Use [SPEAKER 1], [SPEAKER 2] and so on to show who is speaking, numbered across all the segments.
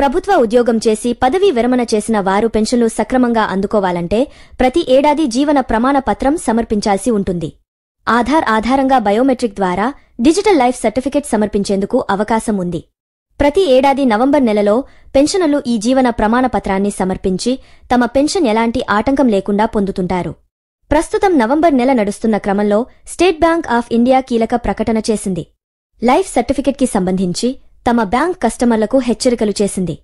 [SPEAKER 1] ప్రభుత్వ ఉద్యోగం చేసి పదవీ విరమణ చేసిన వారు పెన్షన్లు సక్రమంగా అందుకోవాలంటే ప్రతి ఏడాది జీవన ప్రమాణ పత్రం సమర్పించాల్సి ఉంటుంది ఆధార్ ఆధారంగా బయోమెట్రిక్ ద్వారా డిజిటల్ లైఫ్ సర్టిఫికెట్ సమర్పించేందుకు అవకాశం ఉంది ప్రతి ఏడాది నవంబర్ నెలలో పెన్షనర్లు ఈ జీవన ప్రమాణ పత్రాన్ని సమర్పించి తమ పెన్షన్ ఎలాంటి ఆటంకం లేకుండా పొందుతుంటారు ప్రస్తుతం నవంబర్ నెల నడుస్తున్న క్రమంలో స్టేట్ బ్యాంక్ ఆఫ్ ఇండియా కీలక ప్రకటన చేసింది లైఫ్ సర్టిఫికెట్కి సంబంధించి తమ బ్యాంక్ కస్టమర్లకు హెచ్చరికలు చేసింది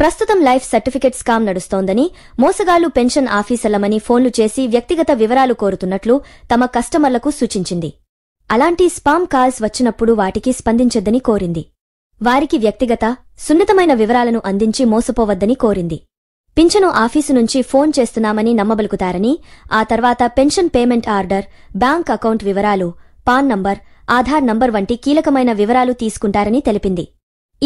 [SPEAKER 1] ప్రస్తుతం లైఫ్ సర్టిఫికెట్ స్కామ్ నడుస్తోందని మోసగాళ్లు పెన్షన్ ఆఫీసర్లమని ఫోన్లు చేసి వ్యక్తిగత వివరాలు కోరుతున్నట్లు తమ కస్టమర్లకు సూచించింది అలాంటి స్పామ్ కాల్స్ వచ్చినప్పుడు వాటికి స్పందించొద్దని కోరింది వారికి వ్యక్తిగత సున్నితమైన వివరాలను అందించి మోసపోవద్దని కోరింది పింఛను ఆఫీసు నుంచి ఫోన్ చేస్తున్నామని నమ్మబలుకుతారని ఆ తర్వాత pension payment order bank account వివరాలు పాన్ నంబర్ ఆధార్ నంబర్ వంటి కీలకమైన వివరాలు తీసుకుంటారని తెలిపింది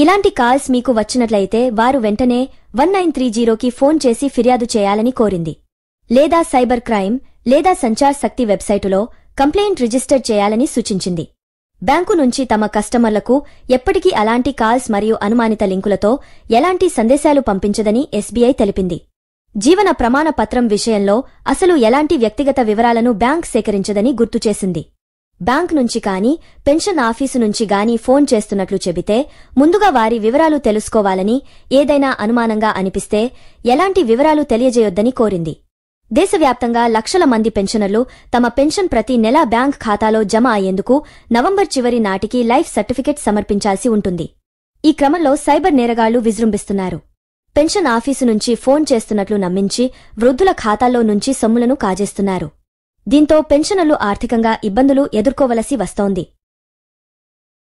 [SPEAKER 1] ఇలాంటి కాల్స్ మీకు వచ్చినట్లయితే వారు వెంటనే వన్ నైన్ త్రీ జీరోకి ఫోన్ చేసి ఫిర్యాదు చేయాలని కోరింది లేదా సైబర్ క్రైమ్ లేదా సంచార్ శక్తి వెబ్సైటులో కంప్లైంట్ రిజిస్టర్ చేయాలని సూచించింది బ్యాంకు నుంచి తమ కస్టమర్లకు ఎప్పటికీ అలాంటి కాల్స్ మరియు అనుమానిత లింకులతో ఎలాంటి సందేశాలు పంపించదని ఎస్బీఐ తెలిపింది జీవన ప్రమాణ విషయంలో అసలు ఎలాంటి వ్యక్తిగత వివరాలను బ్యాంక్ సేకరించదని గుర్తుచేసింది బ్యాంక్ నుంచి కానీ పెన్షన్ ఆఫీసు నుంచి గానీ ఫోన్ చేస్తున్నట్లు చెబితే ముందుగా వారి వివరాలు తెలుసుకోవాలని ఏదైనా అనుమానంగా అనిపిస్తే ఎలాంటి వివరాలు తెలియజేయొద్దని కోరింది దేశవ్యాప్తంగా లక్షల మంది పెన్షనర్లు తమ పెన్షన్ ప్రతి నెలా బ్యాంక్ ఖాతాలో జమ అయ్యేందుకు నవంబర్ చివరి నాటికి లైఫ్ సర్టిఫికెట్ సమర్పించాల్సి ఉంటుంది ఈ క్రమంలో సైబర్ నేరగాళ్లు విజృంభిస్తున్నారు పెన్షన్ ఆఫీసు నుంచి ఫోన్ చేస్తున్నట్లు నమ్మించి వృద్ధుల ఖాతాల్లో నుంచి సొమ్ములను కాజేస్తున్నారు దీంతో పెన్షనర్లు ఆర్థికంగా ఇబ్బందులు ఎదుర్కోవలసి వస్తోంది